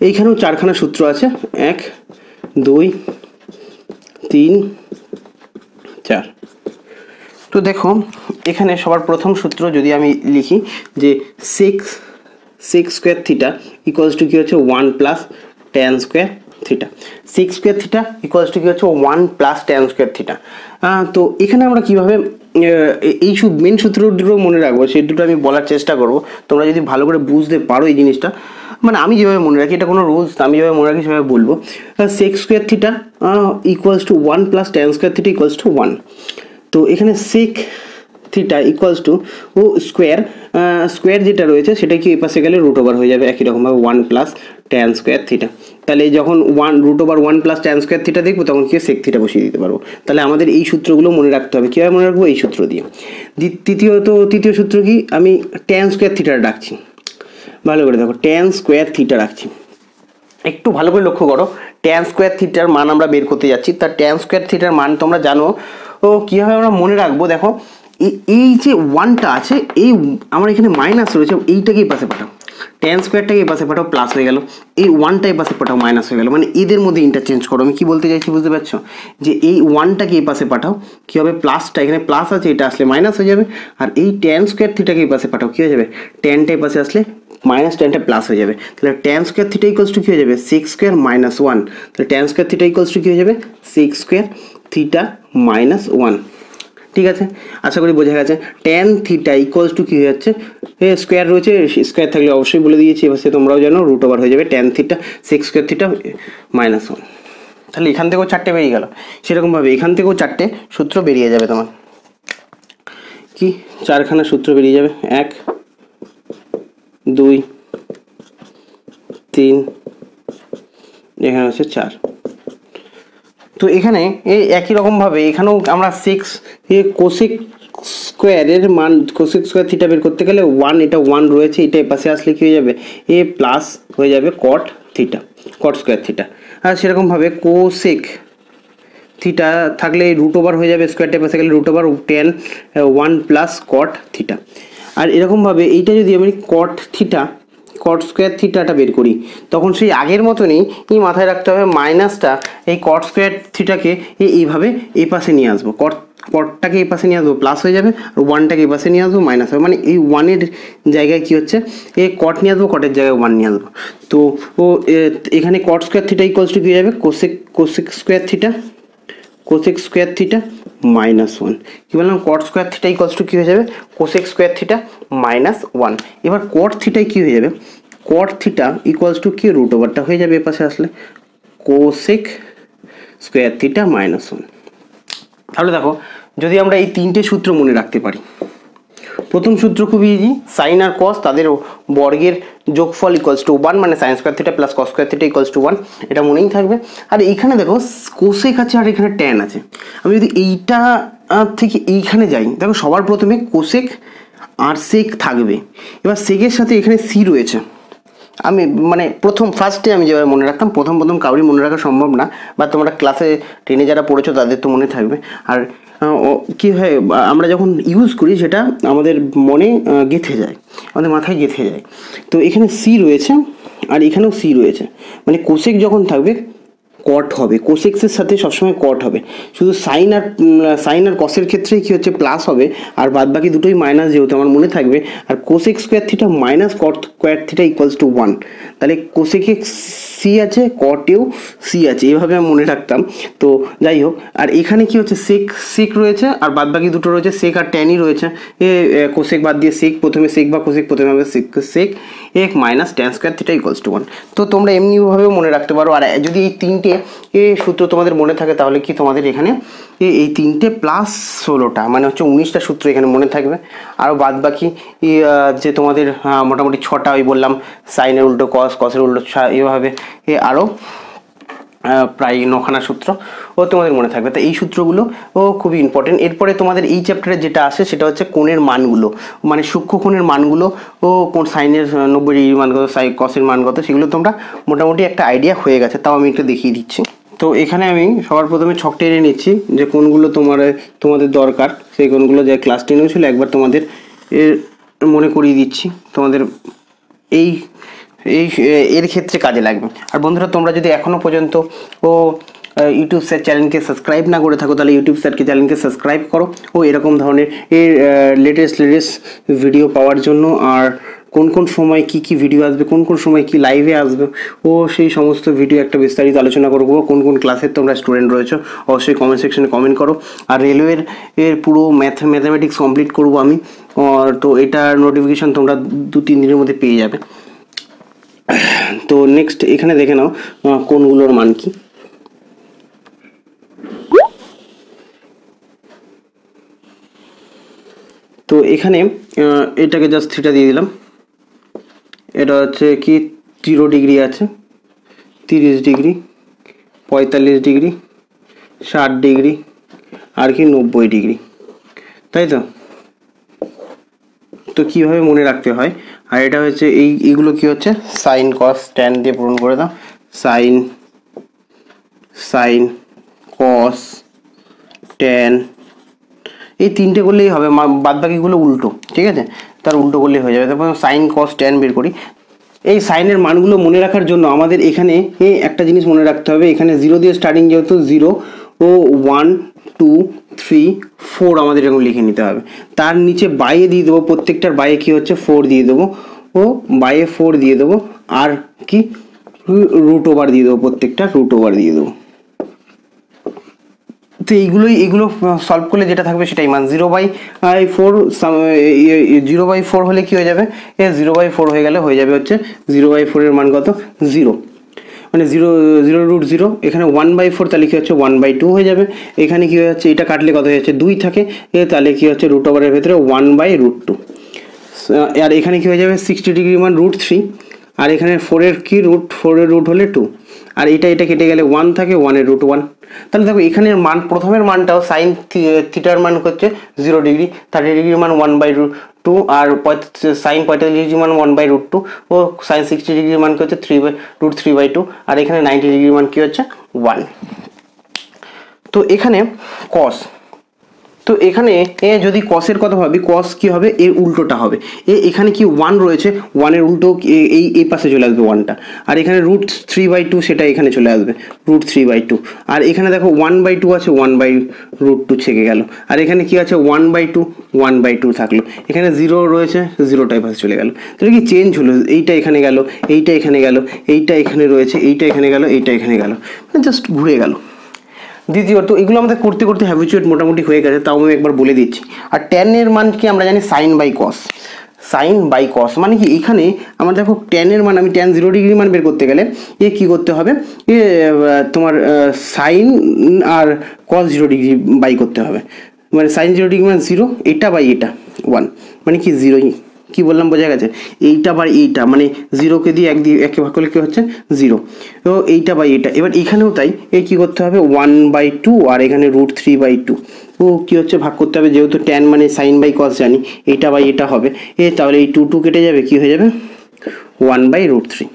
এইখানেও চারখানা সূত্র আছে এক দুই তিন চার তো দেখো এখানে সবার প্রথম সূত্র যদি আমি লিখি যে sec sec square theta equals to কী হচ্ছে one plus tan square theta sec square theta equals to কী হচ্ছে one plus tan square theta তো এখানে আমরা কীভাবে এই মেন সূত্র দুটো মনে রাখবো সেই দুটো আমি বলার চেষ্টা করব তোমরা যদি ভালো করে বুঝতে পারো এই জিনিসটা মানে আমি যেভাবে মনে রাখি এটা কোনো রুলস আমি যেভাবে মনে রাখি সেভাবে বলবো sec square theta equals to one plus tan square theta equals to one তো এখানে সেক থিটা ইকুয়ালস টু ও স্কোয়ার স্কোয়ার যেটা রয়েছে সেটা কি এই পাশে গেলে রুট ওভার হয়ে যাবে একই রকমভাবে one plus tan square theta তাহলে যখন one root over one plus tan square theta দেখবো তখন কি সেক থিটা বসিয়ে দিতে পারবো তাহলে আমাদের এই সূত্রগুলো মনে রাখতে হবে কীভাবে মনে রাখবো এই সূত্র দিয়ে তৃতীয়ত তৃতীয় সূত্র কি আমি ট্যান স্কোয়ার থিটা ডাকছি ভালো করে দেখো টেন স্কোয়ার থিটা রাখছি একটু ভালো করে লক্ষ্য করো ট্যান স্কোয়ার থিটার মান আমরা বের করতে যাচ্ছি তার ট্যান স্কোয়ার থিটার মান তোমরা জানো ও কীভাবে আমরা মনে রাখবো দেখো এই যে ওয়ানটা আছে এই আমার এখানে মাইনাস রয়েছে এইটাকেই পাশে পাঠাও টেন স্কোয়ারটাকে পাশে পাঠাও প্লাস হয়ে গেল এই ওয়ানটাই পাশে পাঠাও মাইনাস হয়ে গেল মানে এদের মধ্যে ইন্টারচেঞ্জ করো আমি কী বলতে চাইছি বুঝতে পারছো যে এই ওয়ানটাকে এই পাশে পাঠাও কী হবে প্লাসটা এখানে প্লাস আছে এটা আসলে মাইনাস হয়ে যাবে আর এই টেন স্কোয়ার থিটাকে এই পাশে পাঠাও কী হয়ে যাবে টেনটা এই পাশে আসলে মাইনাস টেনটা প্লাস হয়ে যাবে তাহলে tan square theta equals to কী হয়ে যাবে সিক্স স্কোয়ার মাইনাস ওয়ান তাহলে tan square theta equals to কী হয়ে যাবে sec square theta minus one ঠিক আছে আশা করি বোঝা গেছে টেন থিটা ইকোয়ালস টু কী হয়ে যাচ্ছে স্কোয়ার রয়েছে স্কোয়ার থাকলে অবশ্যই বলে দিয়েছি এবার সে তোমরাও জানো রুট ওভার হয়ে যাবে tan theta sec square theta minus one তাহলে এখান থেকেও চারটে বেরিয়ে গেল সেরকমভাবে এখান থেকেও চারটে সূত্র বেরিয়ে যাবে তোমার কি চারখানা সূত্র বেরিয়ে যাবে এক দুই তিন এখানে হচ্ছে চার তো এখানে এই একই রকমভাবে এখানেও আমরা সিক্স কোসিক স্কোয়ারের মান কোসিক স্কোয়ার থিটা বের করতে গেলে ওয়ান এটা ওয়ান রয়েছে এটা এপাশে আসলে কী হয়ে যাবে এ প্লাস হয়ে যাবে cot theta cot square theta আর সেরকমভাবে কোসেক থিটা থাকলে রুট ওভার হয়ে যাবে স্কোয়ারটা পাশে গেলে root over tan one plus cot theta আর এরকমভাবে এইটা যদি আমি কট থিটা কট স্কোয়ার থিটাটা বের করি তখন সেই আগের মতনই এই মাথায় রাখতে হবে মাইনাসটা এই কট স্কোয়ার থিটাকে এইভাবে এই পাশে নিয়ে আসবো কট কটটাকে এই পাশে নিয়ে আসবো প্লাস হয়ে যাবে আর ওয়ানটাকে এই পাশে নিয়ে আসবো মাইনাস হবে মানে এই ওয়ানের জায়গায় কি হচ্ছে এ কট নিয়ে আসবো কটের জায়গায় ওয়ান নিয়ে আসবো তো ও এখানে cot square theta equals to কী যাবে cosec cosec square theta cosec square theta minus one কী বললাম কট স্কোয়ার থিটাই কষ্ট কী হয়ে যাবে cosec square theta minus one এবার কট থিটাই কী হয়ে যাবে কট থিটা ইকুয়ালস টু কি রুট ওভারটা হয়ে যাবে এপাশে আসলে cosec square theta minus one তাহলে দেখো যদি আমরা এই তিনটে সূত্র মনে রাখতে পারি প্রথম সূত্র খুবই ইজি সাইন আর কস তাদের বর্গের যোগফল ইকলস টু ওয়ান মানে sine square theta plus cos square theta equals to one এটা মনেই থাকবে আর এইখানে দেখো কোসেক আছে আর এখানে ট্যান আছে আমি যদি এইটা থেকে এইখানে যাই দেখো সবার প্রথমে কোসেক আর সেক থাকবে এবার সেকের সাথে এখানে সি রয়েছে আমি মানে প্রথম ফার্স্টে আমি যেভাবে মনে রাখতাম প্রথম প্রথম কাউরি মনে রাখা সম্ভব না বা তোমরা ক্লাসে টেনে যারা পড়েছো তাদের তো মনে থাকবে আর কি হয় আমরা যখন ইউজ করি সেটা আমাদের মনে গেঁথে যায় আমাদের মাথায় গেঁথে যায় তো এখানে সি রয়েছে আর এখানেও সি রয়েছে মানে কোষেক যখন থাকবে কট হবে কোসেক্সের সাথে সবসময় কট হবে শুধু সাইন আর সাইন আর কসের ক্ষেত্রেই কী হচ্ছে প্লাস হবে আর বাদ বাকি দুটোই মাইনাস যেহেতু আমার মনে থাকবে আর cosec square theta minus cot square theta equals to one তাহলে কোসেকে সি আছে কটেও সি আছে এভাবে আমি মনে রাখতাম তো যাই হোক আর এখানে কি হচ্ছে সেক সেক রয়েছে আর বাদ বাকি দুটো রয়েছে সেক আর ট্যানই রয়েছে এ কোসেক বাদ দিয়ে সেক প্রথমে সেক বা কোসেক প্রথমে হবে সেক সেক এক minus tan square theta equals to one তো তোমরা এমনিভাবেও মনে রাখতে পারো আর যদি এই তিনটে এ সূত্র তোমাদের মনে থাকে তাহলে কি তোমাদের এখানে এই তিনটে প্লাস ষোলোটা মানে হচ্ছে উনিশটা সূত্র এখানে মনে থাকবে আরও বাদ বাকি যে তোমাদের মোটামুটি ছটা ওই বললাম সাইনের উল্টো কস কসের উল্টো এভাবে এ আরও প্রায় নখানা সূত্র ও তোমাদের মনে থাকবে তা এই সূত্রগুলো ও খুবই ইম্পর্টেন্ট এরপরে তোমাদের এই চ্যাপ্টারে যেটা আসে সেটা হচ্ছে কোণের মানগুলো মানে সূক্ষ্ম কোণের মানগুলো ও কোন সাইনের নব্বই ডিগ্রি মান সাই কসের মান কত সেগুলো তোমরা মোটামুটি একটা আইডিয়া হয়ে গেছে তাও আমি একটু দেখিয়ে দিচ্ছি তো এখানে আমি সবার প্রথমে ছক টেনে নিচ্ছি যে কোনগুলো তোমার তোমাদের দরকার সেই কোনগুলো যে ক্লাস টেনেও ছিল একবার তোমাদের এর মনে করিয়ে দিচ্ছি তোমাদের এই এই এর ক্ষেত্রে কাজে লাগবে আর বন্ধুরা তোমরা যদি এখনও পর্যন্ত ও ইউটিউব স্যার চ্যানেলকে সাবস্ক্রাইব না করে থাকো তাহলে ইউটিউব স্যারকে চ্যানেলকে সাবস্ক্রাইব করো ও এরকম ধরনের এর লেটেস্ট লেটেস্ট ভিডিও পাওয়ার জন্য আর কোন কোন সময় কি কি ভিডিও আসবে কোন কোন সময় কি লাইভে আসবে ও সেই সমস্ত ভিডিও একটা বিস্তারিত আলোচনা করবো কোন কোন ক্লাসের তোমরা স্টুডেন্ট রয়েছো অবশ্যই কমেন্ট সেকশনে কমেন্ট করো আর রেলওয়ের এর পুরো ম্যাথ ম্যাথামেটিক্স কমপ্লিট করবো আমি তো এটা নোটিফিকেশান তোমরা দু তিন দিনের মধ্যে পেয়ে যাবে তো নেক্সট এখানে দেখে নাও কোনগুলোর মান কি তো এখানে এটাকে জাস্ট থিটা দিয়ে দিলাম এটা হচ্ছে কি জিরো ডিগ্রি আছে তিরিশ ডিগ্রি পঁয়তাল্লিশ ডিগ্রি ষাট ডিগ্রি আর কি নব্বই ডিগ্রি তাই তো তো কীভাবে মনে রাখতে হয় আর এটা হচ্ছে এই এইগুলো কি হচ্ছে সাইন কস ট্যান দিয়ে পূরণ করে দাও সাইন সাইন কস ট্যান এই তিনটে করলেই হবে বাদ বাকিগুলো উল্টো ঠিক আছে তার উল্টো করলেই হয়ে যাবে তারপর সাইন কস ট্যান বের করি এই সাইনের মানগুলো মনে রাখার জন্য আমাদের এখানে একটা জিনিস মনে রাখতে হবে এখানে জিরো দিয়ে স্টার্টিং যেহেতু জিরো ও ওয়ান টু থ্রি ফোর আমাদের এরকম লিখে নিতে হবে তার নিচে বাইয়ে দিয়ে দেবো প্রত্যেকটার বাইয়ে কী হচ্ছে ফোর দিয়ে দেবো ও বাইয়ে ফোর দিয়ে দেবো আর কি রুট ওভার দিয়ে দেবো প্রত্যেকটা রুট ওভার দিয়ে দেবো তো এইগুলোই এগুলো সলভ করলে যেটা থাকবে সেটাই মান zero by four zero by four হলে কী হয়ে যাবে এ জিরো বাই ফোর হয়ে গেলে হয়ে যাবে হচ্ছে জিরো বাই ফোরের মান কত জিরো মানে জিরো জিরো রুট জিরো এখানে ওয়ান বাই ফোর তাহলে কী হচ্ছে ওয়ান বাই টু হয়ে যাবে এখানে কী হয়ে যাচ্ছে এটা কাটলে কত হয়ে যাচ্ছে দুই থাকে তাহলে কী হচ্ছে রুট ওভারের ভেতরে ওয়ান বাই রুট টু আর এখানে কী হয়ে যাবে সিক্সটি ডিগ্রি মান রুট থ্রি আর এখানে ফোরের কি রুট ফোরের রুট হলে টু আর এটা এটা কেটে গেলে ওয়ান থাকে ওয়ানের রুট ওয়ান তাহলে দেখো এখানের মান প্রথমের মানটাও সাইন থিটার মান হচ্ছে জিরো ডিগ্রি থার্টি ডিগ্রির মান ওয়ান বাই টু আর সাইন পঁয়তাল্লিশ ডিগ্রি মান ওয়ান বাই রুট টু ও সাইন সিক্সটি ডিগ্রি মান কী হচ্ছে three by root three by two আর এখানে নাইনটি ডিগ্রি মান কী হচ্ছে ওয়ান তো এখানে কস তো এখানে এ যদি কসের কথা ভাবি কস কি হবে এর উল্টোটা হবে এ এখানে কি ওয়ান রয়েছে ওয়ানের উল্টো এই এই পাশে চলে আসবে ওয়ানটা আর এখানে রুট থ্রি বাই টু সেটা এখানে চলে আসবে রুট থ্রি বাই টু আর এখানে দেখো ওয়ান বাই টু আছে ওয়ান বাই রুট টু ছেকে গেল আর এখানে কি আছে one by two one by two থাকলো এখানে জিরো রয়েছে জিরোটাই পাশে চলে গেলো তাহলে কি চেঞ্জ হলো এইটা এখানে গেল এইটা এখানে গেল এইটা এখানে রয়েছে এইটা এখানে গেল এইটা এখানে গেল জাস্ট মানে ঘুরে গেল দ্বিতীয়ত এগুলো আমাদের করতে করতে হ্যাবিচুয়েট মোটামুটি হয়ে গেছে তাও আমি একবার বলে দিচ্ছি আর টেনের মান কি আমরা জানি sine by cos sine by cos মানে কি এখানে আমার দেখো টেনের মান আমি টেন জিরো ডিগ্রি মান বের করতে গেলে এ কি করতে হবে এ তোমার সাইন আর কস জিরো ডিগ্রি বাই করতে হবে মানে সাইন জিরো ডিগ্রি মানে জিরো এটা বাই এটা ওয়ান মানে কি জিরোই কি বললাম বোঝা গেছে এইটা বা এইটা মানে জিরোকে দিয়ে এক দিয়ে একে ভাগ করলে কী হচ্ছে জিরো তো এইটা বাই এইটা এবার এখানেও তাই এই কী করতে হবে ওয়ান বাই টু আর এখানে রুট থ্রি বাই টু ও কী হচ্ছে ভাগ করতে হবে যেহেতু ট্যান মানে সাইন বাই কস জানি এইটা বাই এটা হবে এ তাহলে এই টু টু কেটে যাবে কি হয়ে যাবে ওয়ান বাই রুট থ্রি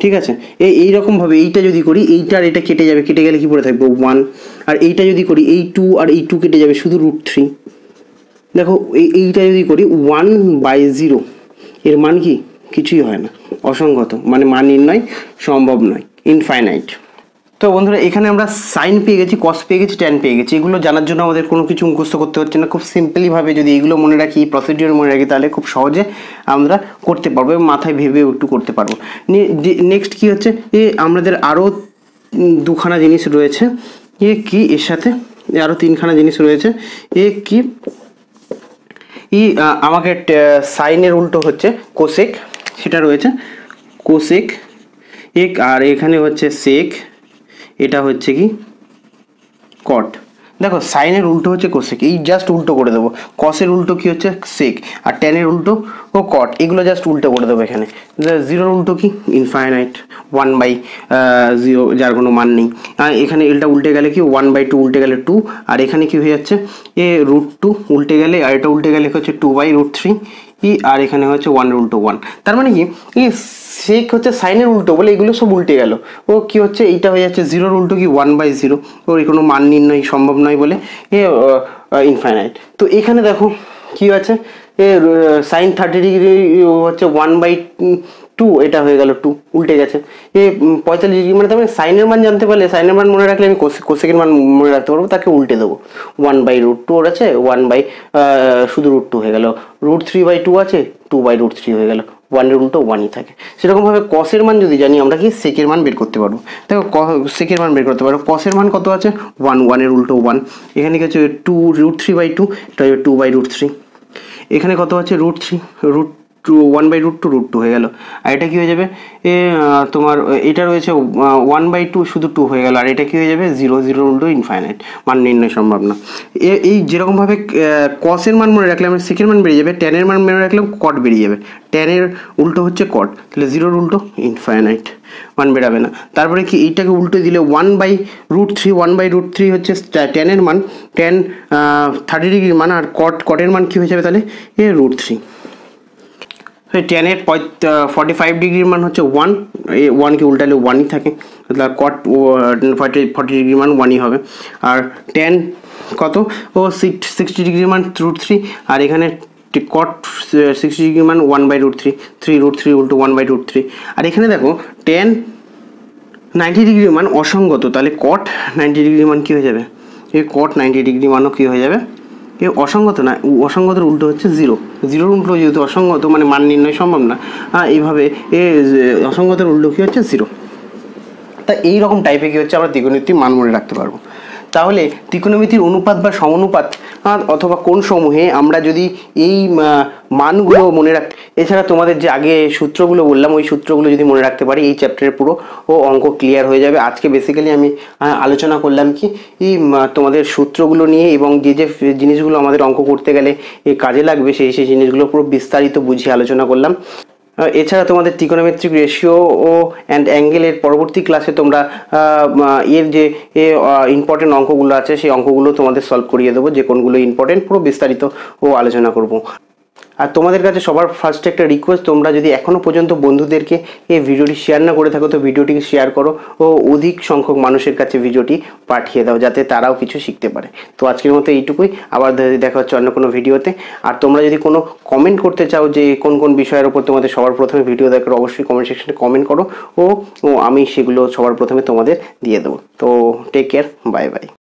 ঠিক আছে এই এইরকমভাবে এইটা যদি করি এইটা আর এটা কেটে যাবে কেটে গেলে কি পড়ে থাকবে ওয়ান আর এইটা যদি করি এই টু আর এই টু কেটে যাবে শুধু রুট থ্রি দেখো এইটা যদি করি ওয়ান বাই জিরো এর মান কি কিছুই হয় না অসংগত মানে মান নির্ণয় সম্ভব নয় ইনফাইনাইট তো বন্ধুরা এখানে আমরা সাইন পেয়ে গেছি কস পেয়ে গেছি ট্যান পেয়ে গেছি এগুলো জানার জন্য আমাদের কোনো কিছু মুখস্থ করতে হচ্ছে না খুব সিম্পলিভাবে যদি এগুলো মনে রাখি প্রসিডিওর মনে রাখি তাহলে খুব সহজে আমরা করতে পারবো এবং মাথায় ভেবেও একটু করতে পারবো নেক্সট কি হচ্ছে এ আমাদের আরও দুখানা জিনিস রয়েছে এ কি এর সাথে আরও তিনখানা জিনিস রয়েছে এ কি ই আমাকে সাইনের উল্টো হচ্ছে কোসেক সেটা রয়েছে কোসেক এক আর এখানে হচ্ছে সেক এটা হচ্ছে কি কট দেখো সাইনের উল্টো হচ্ছে কোসেক এই জাস্ট উল্টো করে দেবো কসের উল্টো কি হচ্ছে সেক আর টেনের উল্টো ও কট এগুলো জাস্ট উল্টো করে দেবো এখানে জিরোর উল্টো কি ইনফাইনাইট ওয়ান বাই জিরো যার কোনো মান নেই এখানে এলটা উল্টে গেলে কি ওয়ান বাই টু উল্টে গেলে টু আর এখানে কি হয়ে যাচ্ছে এ রুট টু উল্টে গেলে আর এটা উল্টে গেলে হচ্ছে টু বাই রুট থ্রি ই আর এখানে হচ্ছে ওয়ান রুল টু ওয়ান তার মানে কি সেক হচ্ছে সাইনের উল্টো বলে এগুলো সব উল্টে গেল ও কি হচ্ছে এইটা হয়ে যাচ্ছে জিরোর উল্টো কি ওয়ান বাই জিরো ওর কোনো মান নির্ণয় সম্ভব নয় বলে এ ইনফাইনাইট তো এখানে দেখো কি আছে এ সাইন থার্টি ডিগ্রি হচ্ছে ওয়ান বাই টু এটা হয়ে গেল টু উল্টে গেছে এ পঁয়তাল্লিশ ডিগ্রি মানে তার সাইনের মান জানতে পারলে সাইনের মান মনে রাখলে আমি কোসেকের মান মনে রাখতে পারবো তাকে উল্টে দেবো ওয়ান বাই রুট টু ওর আছে ওয়ান বাই শুধু রুট টু হয়ে গেল রুট থ্রি বাই টু আছে টু বাই রুট থ্রি হয়ে গেলো ওয়ানের উল্টো ওয়ানই থাকে সেরকমভাবে কসের মান যদি জানি আমরা কি সেকের মান বের করতে পারবো দেখো ক সেকের মান বের করতে পারবো কসের মান কত আছে ওয়ান ওয়ানের উল্টো ওয়ান এখানে কি হচ্ছে two root three by two এটা টু বাই রুট থ্রি এখানে কত আছে root three root two one by root two root two হয়ে গেল আর এটা কী হয়ে যাবে এ তোমার এটা রয়েছে ওয়ান বাই টু শুধু টু হয়ে গেল আর এটা কী হয়ে যাবে zero zero root two infinite মান নির্ণয় সম্ভব না এই যেরকমভাবে কসের মান মনে রাখলে আমরা সেকেন্ড মান বেরিয়ে যাবে টেনের মান মনে রাখলাম কট বেরিয়ে যাবে টেনের উল্টো হচ্ছে কট তাহলে জিরোর উল্টো ইনফাইনাইট মান বেরাবে না তারপরে কি এইটাকে উল্টো দিলে one by root three one by root three হচ্ছে টেনের মান টেন থার্টি ডিগ্রির মান আর কট কটের মান কী হয়ে যাবে তাহলে এ রুট থ্রি তো টেনের ফর্টি ফাইভ ডিগ্রির মান হচ্ছে ওয়ান এই ওয়ানকে উল্টালে ওয়ানই থাকে কট ফর্টি ফর্টি ডিগ্রির মান ওয়ানই হবে আর টেন কত ও সিক্সটি ডিগ্রির মান রুট থ্রি আর এখানে কট সিক্সটি ডিগ্রি মান one by root three three root three উল্টো ওয়ান বাই রুট থ্রি আর এখানে দেখো টেন নাইনটি ডিগ্রি মান অসঙ্গত তাহলে কট নাইনটি ডিগ্রি মান কী হয়ে যাবে এই কট নাইনটি ডিগ্রি মানও কী হয়ে যাবে এ অসঙ্গত না অসঙ্গতের উল্টো হচ্ছে জিরো জিরোর উল্টো যেহেতু অসঙ্গত মানে মান নির্ণয় সম্ভব না হ্যাঁ এইভাবে এ অসঙ্গতের উল্টো কী হচ্ছে জিরো তা এইরকম টাইপে কী হচ্ছে আমরা দ্বিগুণিত মান মনে রাখতে পারবো তাহলে ত্রিকোণমিতির অনুপাত বা সমানুপাত হ্যাঁ, অথবা কোন সমূহে আমরা যদি এই মানগুলো মনে রাখ এছাড়া তোমাদের যে আগে সূত্রগুলো বললাম ওই সূত্রগুলো যদি মনে রাখতে পারি এই চ্যাপ্টারের পুরো ও অঙ্ক ক্লিয়ার হয়ে যাবে আজকে বেসিক্যালি আমি আলোচনা করলাম কি তোমাদের সূত্রগুলো নিয়ে এবং যে যে জিনিসগুলো আমাদের অঙ্ক করতে গেলে কাজে লাগবে সেই সেই জিনিসগুলো পুরো বিস্তারিত বুঝিয়ে আলোচনা করলাম এছাড়া তোমাদের ত্রিকোণোমেট্রিক রেশিও ও অ্যান্ড অ্যাঙ্গেলের পরবর্তী ক্লাসে তোমরা এর যে ইম্পর্টেন্ট অঙ্কগুলো আছে সেই অঙ্কগুলো তোমাদের সলভ করিয়ে দেবো যে কোনগুলো ইম্পর্টেন্ট পুরো বিস্তারিত ও আলোচনা করবো আর তোমাদের কাছে সবার ফার্স্ট একটা রিকোয়েস্ট তোমরা যদি এখনও পর্যন্ত বন্ধুদেরকে এই ভিডিওটি শেয়ার না করে থাকো তো ভিডিওটিকে শেয়ার করো ও অধিক সংখ্যক মানুষের কাছে ভিডিওটি পাঠিয়ে দাও যাতে তারাও কিছু শিখতে পারে তো আজকের মতো এইটুকুই আবার দেখা হচ্ছে অন্য কোনো ভিডিওতে আর তোমরা যদি কোনো কমেন্ট করতে চাও যে কোন কোন বিষয়ের ওপর তোমাদের সবার প্রথমে ভিডিও দেখার অবশ্যই কমেন্ট সেকশনে কমেন্ট করো ও আমি সেগুলো সবার প্রথমে তোমাদের দিয়ে দেবো তো টেক কেয়ার বাই বাই